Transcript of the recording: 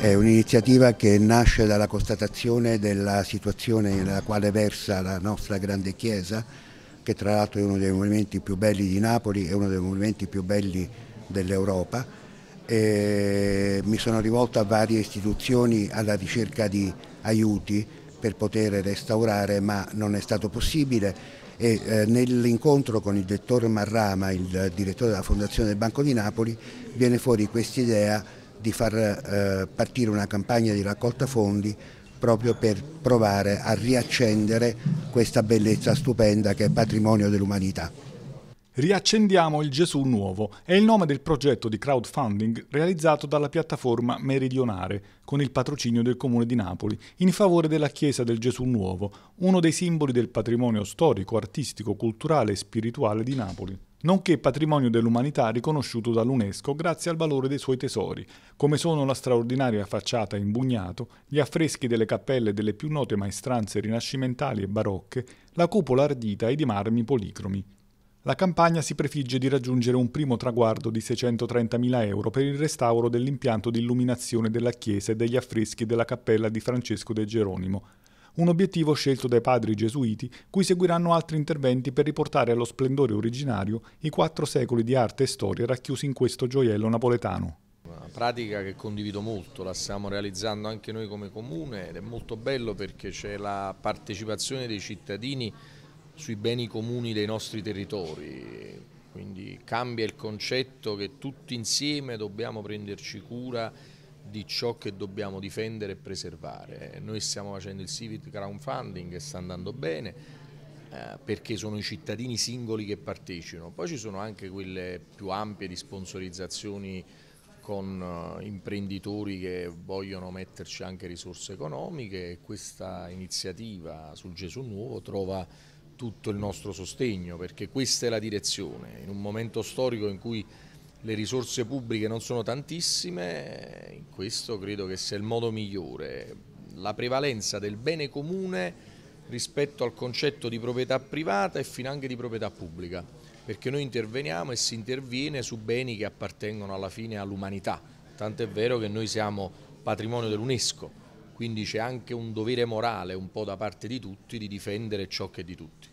È un'iniziativa che nasce dalla constatazione della situazione nella quale versa la nostra grande chiesa, che tra l'altro è uno dei movimenti più belli di Napoli e uno dei movimenti più belli dell'Europa. mi sono rivolto a varie istituzioni alla ricerca di aiuti per poter restaurare, ma non è stato possibile e eh, nell'incontro con il dottor Marrama, il direttore della Fondazione del Banco di Napoli, viene fuori quest'idea di far eh, partire una campagna di raccolta fondi proprio per provare a riaccendere questa bellezza stupenda che è patrimonio dell'umanità. Riaccendiamo il Gesù Nuovo è il nome del progetto di crowdfunding realizzato dalla piattaforma Meridionare con il patrocinio del Comune di Napoli in favore della Chiesa del Gesù Nuovo, uno dei simboli del patrimonio storico, artistico, culturale e spirituale di Napoli nonché patrimonio dell'umanità riconosciuto dall'UNESCO grazie al valore dei suoi tesori, come sono la straordinaria facciata in bugnato, gli affreschi delle cappelle delle più note maestranze rinascimentali e barocche, la cupola ardita e i marmi policromi. La campagna si prefigge di raggiungere un primo traguardo di 630.000 euro per il restauro dell'impianto di illuminazione della chiesa e degli affreschi della cappella di Francesco De Geronimo, un obiettivo scelto dai padri gesuiti, cui seguiranno altri interventi per riportare allo splendore originario i quattro secoli di arte e storia racchiusi in questo gioiello napoletano. Una pratica che condivido molto, la stiamo realizzando anche noi come comune ed è molto bello perché c'è la partecipazione dei cittadini sui beni comuni dei nostri territori, quindi cambia il concetto che tutti insieme dobbiamo prenderci cura di ciò che dobbiamo difendere e preservare. Noi stiamo facendo il civic crowdfunding e sta andando bene eh, perché sono i cittadini singoli che partecipano, poi ci sono anche quelle più ampie di sponsorizzazioni con eh, imprenditori che vogliono metterci anche risorse economiche e questa iniziativa sul Gesù Nuovo trova tutto il nostro sostegno perché questa è la direzione in un momento storico in cui le risorse pubbliche non sono tantissime, in questo credo che sia il modo migliore. La prevalenza del bene comune rispetto al concetto di proprietà privata e fino anche di proprietà pubblica, perché noi interveniamo e si interviene su beni che appartengono alla fine all'umanità, tant'è vero che noi siamo patrimonio dell'UNESCO, quindi c'è anche un dovere morale un po' da parte di tutti di difendere ciò che è di tutti.